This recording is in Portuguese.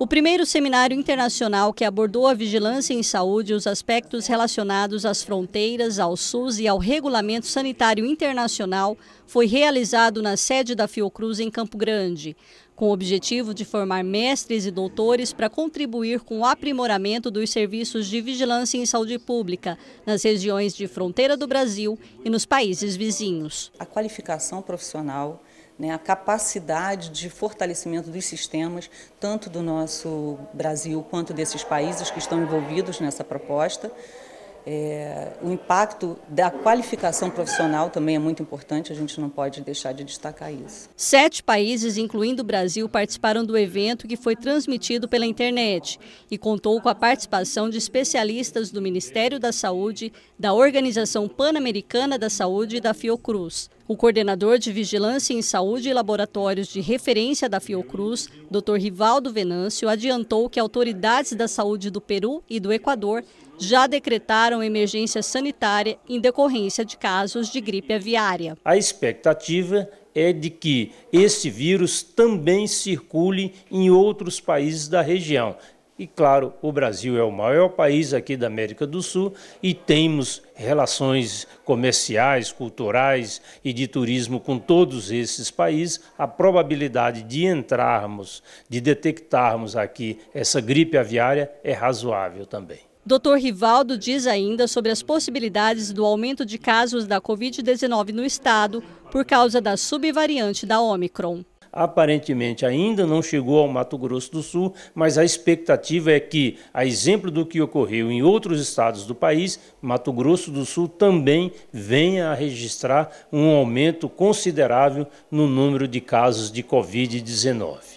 O primeiro seminário internacional que abordou a vigilância em saúde e os aspectos relacionados às fronteiras, ao SUS e ao Regulamento Sanitário Internacional foi realizado na sede da Fiocruz em Campo Grande, com o objetivo de formar mestres e doutores para contribuir com o aprimoramento dos serviços de vigilância em saúde pública nas regiões de fronteira do Brasil e nos países vizinhos. A qualificação profissional né, a capacidade de fortalecimento dos sistemas, tanto do nosso Brasil quanto desses países que estão envolvidos nessa proposta. É, o impacto da qualificação profissional também é muito importante, a gente não pode deixar de destacar isso. Sete países, incluindo o Brasil, participaram do evento que foi transmitido pela internet e contou com a participação de especialistas do Ministério da Saúde, da Organização Pan-Americana da Saúde e da Fiocruz. O coordenador de Vigilância em Saúde e Laboratórios de Referência da Fiocruz, Dr. Rivaldo Venâncio, adiantou que autoridades da saúde do Peru e do Equador já decretaram emergência sanitária em decorrência de casos de gripe aviária. A expectativa é de que esse vírus também circule em outros países da região. E claro, o Brasil é o maior país aqui da América do Sul e temos relações comerciais, culturais e de turismo com todos esses países. A probabilidade de entrarmos, de detectarmos aqui essa gripe aviária é razoável também. Dr. Rivaldo diz ainda sobre as possibilidades do aumento de casos da Covid-19 no estado por causa da subvariante da Omicron aparentemente ainda não chegou ao Mato Grosso do Sul, mas a expectativa é que, a exemplo do que ocorreu em outros estados do país, Mato Grosso do Sul também venha a registrar um aumento considerável no número de casos de Covid-19.